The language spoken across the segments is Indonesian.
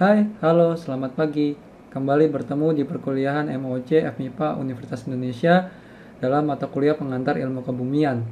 Hai, halo, selamat pagi. Kembali bertemu di perkuliahan MOC FMIPA Universitas Indonesia dalam mata kuliah pengantar ilmu kebumian.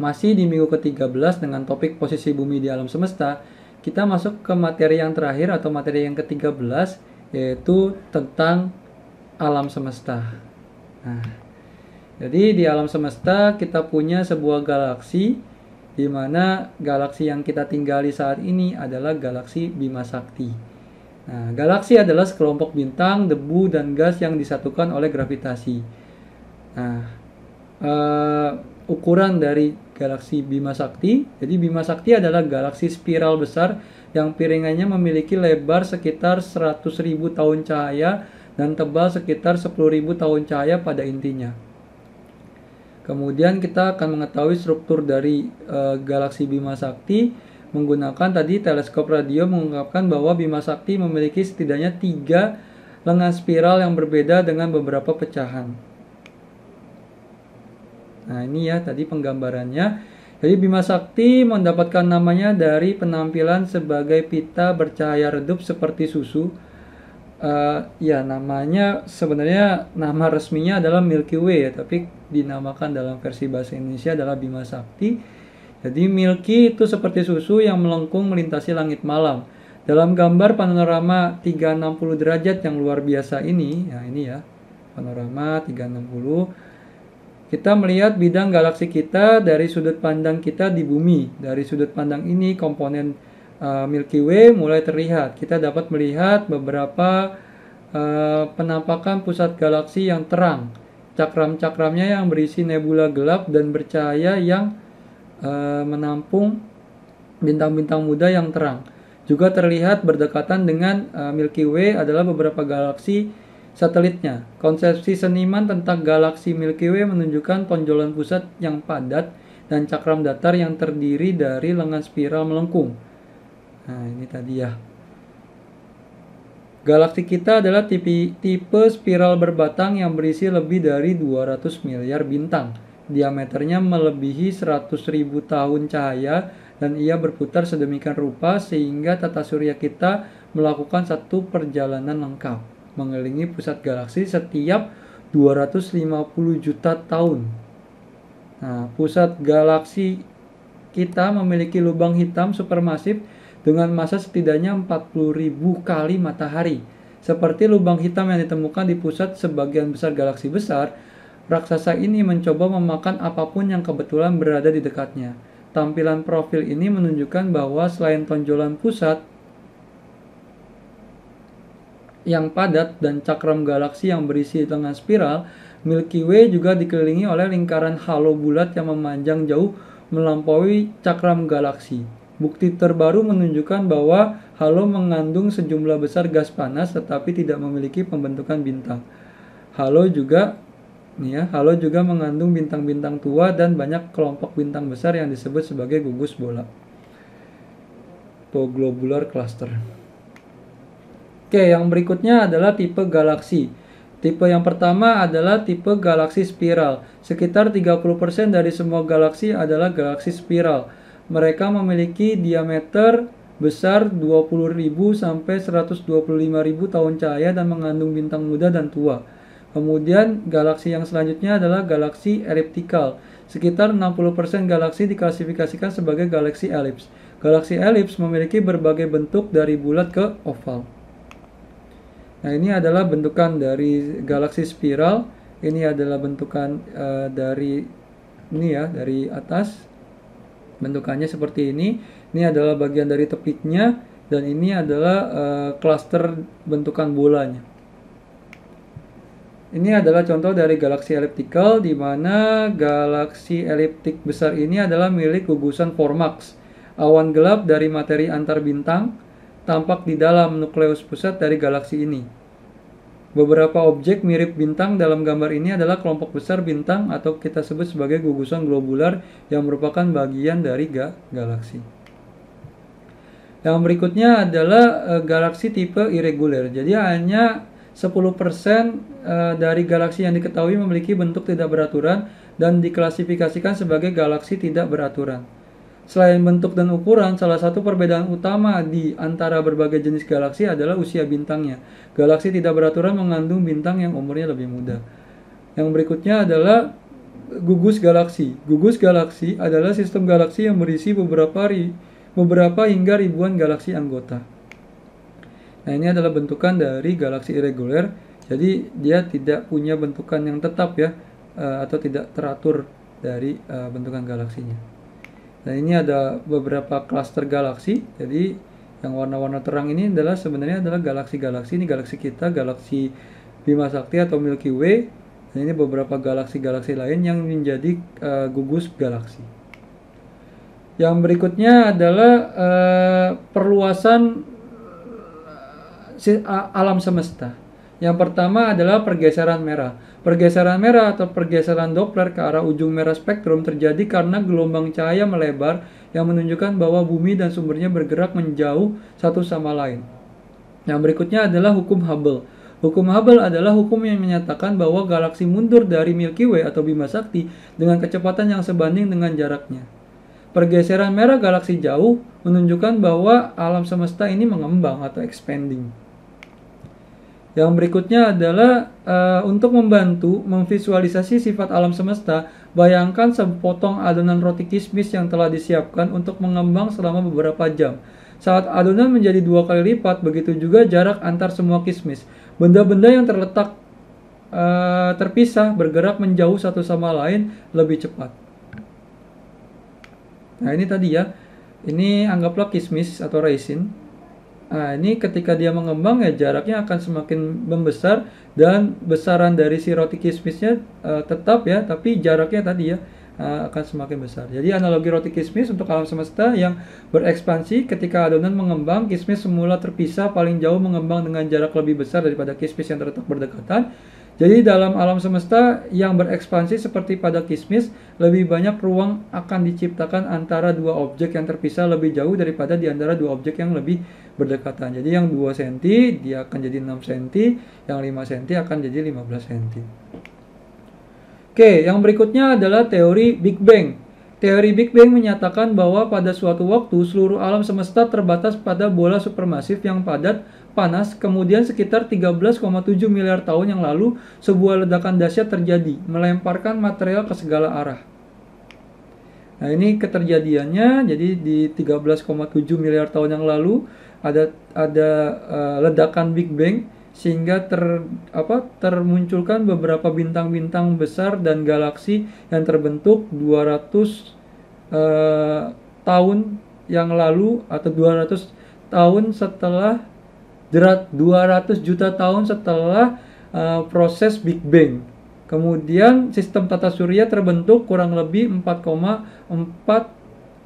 Masih di minggu ke-13 dengan topik posisi bumi di alam semesta, kita masuk ke materi yang terakhir atau materi yang ke-13 yaitu tentang alam semesta. Nah, jadi di alam semesta kita punya sebuah galaksi di mana galaksi yang kita tinggali saat ini adalah galaksi Bima Sakti. Nah, galaksi adalah sekelompok bintang, debu, dan gas yang disatukan oleh gravitasi. Nah, uh, ukuran dari galaksi Bima Sakti, jadi Bima Sakti adalah galaksi spiral besar yang piringannya memiliki lebar sekitar 100.000 tahun cahaya dan tebal sekitar 10.000 tahun cahaya pada intinya. Kemudian kita akan mengetahui struktur dari e, galaksi Bima Sakti menggunakan tadi teleskop radio mengungkapkan bahwa Bima Sakti memiliki setidaknya tiga lengan spiral yang berbeda dengan beberapa pecahan. Nah ini ya tadi penggambarannya. Jadi Bima Sakti mendapatkan namanya dari penampilan sebagai pita bercahaya redup seperti susu Uh, ya namanya sebenarnya nama resminya adalah Milky Way ya, tapi dinamakan dalam versi bahasa Indonesia adalah Bima Sakti. Jadi Milky itu seperti susu yang melengkung melintasi langit malam. Dalam gambar panorama 360 derajat yang luar biasa ini, ya ini ya, panorama 360, kita melihat bidang galaksi kita dari sudut pandang kita di bumi. Dari sudut pandang ini komponen Eh, Milky Way mulai terlihat. Kita dapat melihat beberapa uh, penampakan pusat galaksi yang terang. Cakram-cakramnya yang berisi nebula gelap dan bercahaya yang uh, menampung bintang-bintang muda yang terang. Juga terlihat berdekatan dengan uh, Milky Way adalah beberapa galaksi satelitnya. Konsepsi seniman tentang galaksi Milky Way menunjukkan tonjolan pusat yang padat dan cakram datar yang terdiri dari lengan spiral melengkung. Nah, ini tadi ya. Galaksi kita adalah tipe, tipe spiral berbatang yang berisi lebih dari 200 miliar bintang. Diameternya melebihi 100 ribu tahun cahaya dan ia berputar sedemikian rupa sehingga tata surya kita melakukan satu perjalanan lengkap mengelilingi pusat galaksi setiap 250 juta tahun. Nah, pusat galaksi kita memiliki lubang hitam supermasif dengan masa setidaknya 40.000 kali matahari. Seperti lubang hitam yang ditemukan di pusat sebagian besar galaksi besar, raksasa ini mencoba memakan apapun yang kebetulan berada di dekatnya. Tampilan profil ini menunjukkan bahwa selain tonjolan pusat yang padat dan cakram galaksi yang berisi dengan spiral, Milky Way juga dikelilingi oleh lingkaran halo bulat yang memanjang jauh melampaui cakram galaksi. Bukti terbaru menunjukkan bahwa halo mengandung sejumlah besar gas panas tetapi tidak memiliki pembentukan bintang. Halo juga nih ya, halo juga mengandung bintang-bintang tua dan banyak kelompok bintang besar yang disebut sebagai gugus bola. Poglobular cluster. Oke, yang berikutnya adalah tipe galaksi. Tipe yang pertama adalah tipe galaksi spiral. Sekitar 30% dari semua galaksi adalah galaksi spiral mereka memiliki diameter besar 20.000 sampai 125.000 tahun cahaya dan mengandung bintang muda dan tua. Kemudian galaksi yang selanjutnya adalah galaksi eliptikal. Sekitar 60% galaksi diklasifikasikan sebagai galaksi elips. Galaksi elips memiliki berbagai bentuk dari bulat ke oval. Nah, ini adalah bentukan dari galaksi spiral. Ini adalah bentukan uh, dari ini ya, dari atas bentukannya seperti ini ini adalah bagian dari tepitnya dan ini adalah eh, klaster uh, bentukan bolanya ini adalah contoh dari galaksi elliptical di mana galaksi eliptik besar ini adalah milik gugusan Formax, awan gelap dari materi antar bintang tampak di dalam nukleus pusat dari galaksi ini. Beberapa objek mirip bintang dalam gambar ini adalah kelompok besar bintang atau kita sebut sebagai gugusan globular yang merupakan bagian dari ga galaksi. Yang berikutnya adalah e, galaksi tipe irregular. Jadi hanya 10% e, eh, dari galaksi yang diketahui memiliki bentuk tidak beraturan dan diklasifikasikan sebagai galaksi tidak beraturan. Selain bentuk dan ukuran, salah satu perbedaan utama di antara berbagai jenis galaksi adalah usia bintangnya. Galaksi tidak beraturan mengandung bintang yang umurnya lebih muda. Yang berikutnya adalah gugus galaksi. Gugus galaksi adalah sistem galaksi yang berisi beberapa ri, beberapa hingga ribuan galaksi anggota. Nah, ini adalah bentukan dari galaksi irregular. Jadi dia tidak punya bentukan yang tetap ya eh, atau tidak teratur dari eh, bentukan galaksinya. Nah ini ada beberapa klaster galaksi. Jadi yang warna-warna terang ini adalah sebenarnya adalah galaksi-galaksi. Ini galaksi kita, galaksi Bima Sakti atau Milky Way. Dan ini beberapa galaksi-galaksi lain yang menjadi uh, gugus galaksi. Yang berikutnya adalah uh, perluasan eh, alam semesta. Yang pertama adalah pergeseran merah. Pergeseran merah atau pergeseran Doppler ke arah ujung merah spektrum terjadi karena gelombang cahaya melebar yang menunjukkan bahwa bumi dan sumbernya bergerak menjauh satu sama lain. Yang berikutnya adalah hukum Hubble. Hukum Hubble adalah hukum yang menyatakan bahwa galaksi mundur dari Milky Way atau Bima Sakti dengan kecepatan yang sebanding dengan jaraknya. Pergeseran merah galaksi jauh menunjukkan bahwa alam semesta ini mengembang atau expanding. Yang berikutnya adalah uh, untuk membantu memvisualisasi sifat alam semesta, bayangkan sepotong adonan roti kismis yang telah disiapkan untuk mengembang selama beberapa jam. Saat adonan menjadi dua kali lipat, begitu juga jarak antar semua kismis. Benda-benda yang terletak uh, terpisah bergerak menjauh satu sama lain lebih cepat. Nah ini tadi ya, ini anggaplah kismis atau raisin Nah, ini ketika dia mengembang ya jaraknya akan semakin membesar dan besaran dari si roti kismisnya uh, tetap ya, tapi jaraknya tadi ya uh, akan semakin besar. Jadi analogi roti kismis untuk alam semesta yang berekspansi ketika adonan mengembang, kismis semula terpisah paling jauh mengembang dengan jarak lebih besar daripada kismis yang terletak berdekatan jadi dalam alam semesta yang berekspansi seperti pada kismis, lebih banyak ruang akan diciptakan antara dua objek yang terpisah lebih jauh daripada di antara dua objek yang lebih berdekatan. Jadi yang 2 cm dia akan jadi 6 cm, yang 5 cm akan jadi 15 cm. Oke, yang berikutnya adalah teori Big Bang. Teori Big Bang menyatakan bahwa pada suatu waktu seluruh alam semesta terbatas pada bola supermasif yang padat panas, kemudian sekitar 13,7 miliar tahun yang lalu, sebuah ledakan dahsyat terjadi, melemparkan material ke segala arah. Nah, ini keterjadiannya jadi di 13,7 miliar tahun yang lalu ada ada uh, ledakan Big Bang sehingga ter apa termunculkan beberapa bintang-bintang besar dan galaksi yang terbentuk 200 uh, eh, tahun yang lalu atau 200 tahun setelah 200 juta tahun setelah uh, proses Big Bang. Kemudian sistem tata surya terbentuk kurang lebih 4,4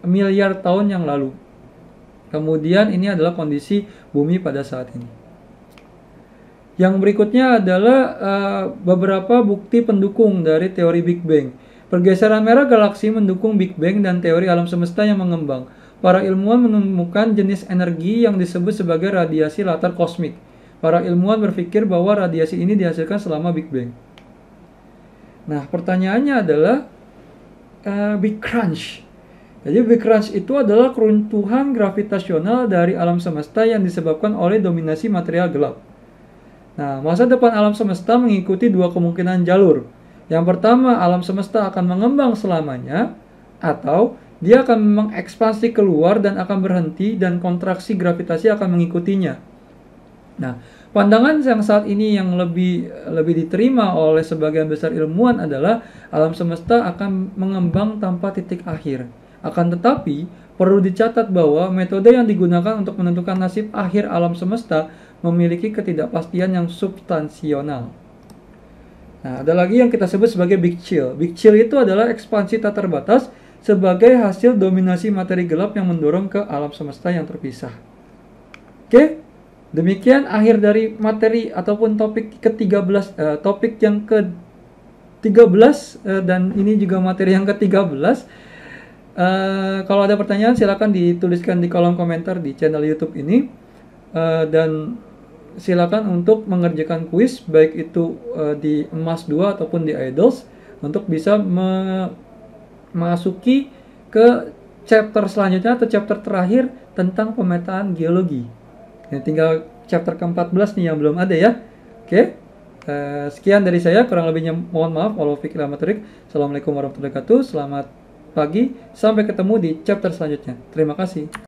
miliar tahun yang lalu. Kemudian ini adalah kondisi bumi pada saat ini. Yang berikutnya adalah uh, beberapa bukti pendukung dari teori Big Bang. Pergeseran merah galaksi mendukung Big Bang dan teori alam semesta yang mengembang. Para ilmuwan menemukan jenis energi yang disebut sebagai radiasi latar kosmik. Para ilmuwan berpikir bahwa radiasi ini dihasilkan selama Big Bang. Nah, pertanyaannya adalah uh, Big Crunch. Jadi Big Crunch itu adalah keruntuhan gravitasional dari alam semesta yang disebabkan oleh dominasi material gelap. Nah, masa depan alam semesta mengikuti dua kemungkinan jalur. Yang pertama, alam semesta akan mengembang selamanya, atau dia akan mengekspansi keluar dan akan berhenti dan kontraksi gravitasi akan mengikutinya. Nah, pandangan yang saat ini yang lebih lebih diterima oleh sebagian besar ilmuwan adalah alam semesta akan mengembang tanpa titik akhir. Akan tetapi, perlu dicatat bahwa metode yang digunakan untuk menentukan nasib akhir alam semesta memiliki ketidakpastian yang substansional. Nah, ada lagi yang kita sebut sebagai Big Chill. Big Chill itu adalah ekspansi tak terbatas sebagai hasil dominasi materi gelap yang mendorong ke alam semesta yang terpisah. Oke, demikian akhir dari materi ataupun topik ke-13 eh, topik yang ke-13 eh, dan ini juga materi yang ke-13. Uh, eh, kalau ada pertanyaan silakan dituliskan di kolom komentar di channel YouTube ini uh, dan silakan untuk mengerjakan kuis baik itu uh, di emas 2 ataupun di idols untuk bisa me masuki ke chapter selanjutnya atau chapter terakhir tentang pemetaan geologi. Nah, tinggal chapter ke-14 nih yang belum ada ya. Oke. Uh, sekian dari saya, kurang lebihnya mohon maaf. Assalamualaikum warahmatullahi wabarakatuh. Selamat pagi, sampai ketemu di chapter selanjutnya. Terima kasih.